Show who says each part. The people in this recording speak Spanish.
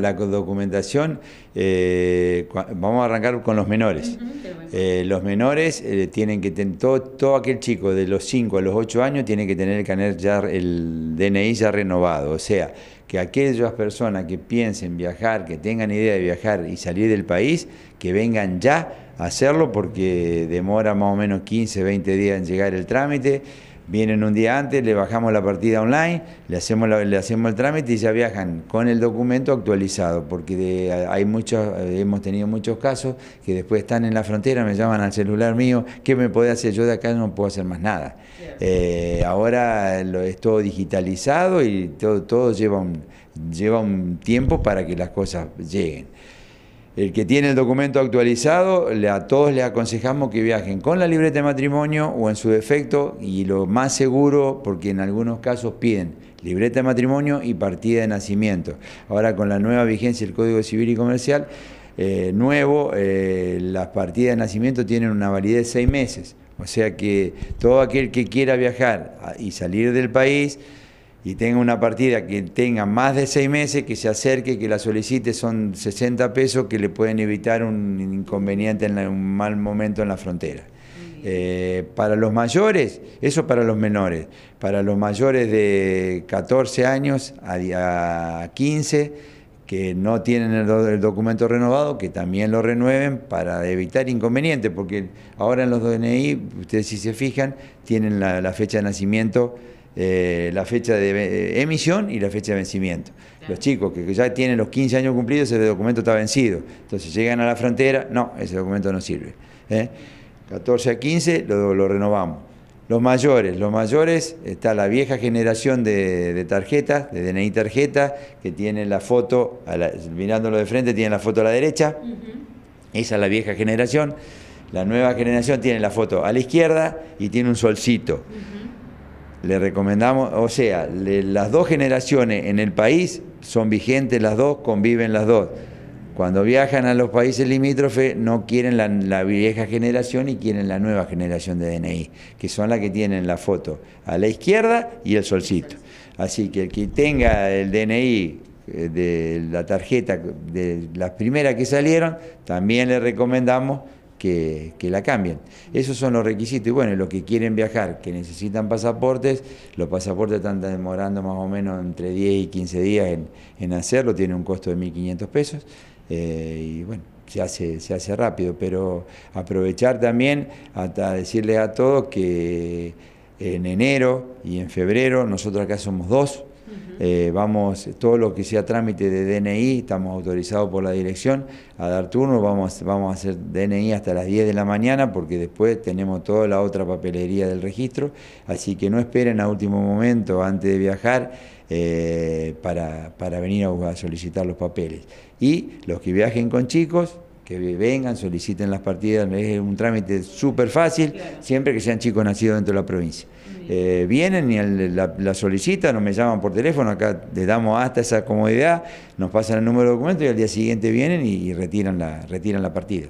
Speaker 1: la documentación eh, vamos a arrancar con los menores. Eh, los menores eh, tienen que tener, todo, aquel chico de los 5 a los 8 años tiene que tener el, ya, el DNI ya renovado. O sea, que aquellas personas que piensen viajar, que tengan idea de viajar y salir del país, que vengan ya a hacerlo porque demora más o menos 15, 20 días en llegar el trámite vienen un día antes, le bajamos la partida online, le hacemos, el trámite y ya viajan con el documento actualizado, porque hay muchos, hemos tenido muchos casos que después están en la frontera, me llaman al celular mío, ¿qué me puede hacer? Yo de acá no puedo hacer más nada. Eh, ahora es todo digitalizado y todo, todo lleva, un, lleva un tiempo para que las cosas lleguen. El que tiene el documento actualizado, a todos les aconsejamos que viajen con la libreta de matrimonio o en su defecto, y lo más seguro, porque en algunos casos piden libreta de matrimonio y partida de nacimiento. Ahora con la nueva vigencia del Código Civil y Comercial, eh, nuevo, eh, las partidas de nacimiento tienen una validez de seis meses. O sea que todo aquel que quiera viajar y salir del país, y tenga una partida que tenga más de seis meses, que se acerque, que la solicite, son 60 pesos que le pueden evitar un inconveniente en un mal momento en la frontera. Eh, para los mayores, eso para los menores, para los mayores de 14 años a 15 que no tienen el, documento renovado, que también lo renueven para evitar inconvenientes, porque ahora en los DNI, ustedes si se fijan, tienen la fecha de nacimiento eh, la fecha de eh, emisión y la fecha de vencimiento. Los chicos que ya tienen los 15 años cumplidos, ese documento está vencido. Entonces llegan a la frontera, no, ese documento no sirve. 14 ¿eh? a 15 lo, renovamos. Los mayores, los mayores, está la vieja generación de, tarjetas, de DNI tarjeta, que tiene la foto, mirándolo de frente, tiene la foto a la derecha. Esa es la vieja generación. La nueva generación tiene la foto a la izquierda y tiene un solcito. Le recomendamos, o sea, las dos generaciones en el país son vigentes las dos, conviven las dos. Cuando viajan a los países limítrofes no quieren la, la, vieja generación y quieren la nueva generación de DNI, que son las que tienen la foto a la izquierda y el solcito. Así que el que tenga el DNI eh, de la tarjeta de las primeras que salieron, también le recomendamos que, la cambien. Esos son los requisitos. Y bueno, los que quieren viajar, que necesitan pasaportes, los pasaportes están demorando más o menos entre 10 y 15 días en, hacerlo, tiene un costo de 1.500 pesos. Eh, y bueno, se hace, se hace rápido, pero aprovechar también hasta decirles a todos que en enero y en febrero, nosotros acá somos dos, eh, vamos, todo lo que sea trámite de DNI, estamos autorizados por la dirección a dar turno, vamos, vamos a hacer DNI hasta las 10 de la mañana porque después tenemos toda la otra papelería del registro, así que no esperen a último momento antes de viajar eh, para, venir a solicitar los papeles. Y los que viajen con chicos, que vengan, soliciten las partidas, es un trámite súper fácil, siempre que sean chicos nacidos dentro de la provincia. Eh, vienen y la, la, solicitan o me llaman por teléfono, acá les damos hasta esa comodidad, nos pasan el número de documento y al día siguiente vienen y, y retiran, la, retiran la partida.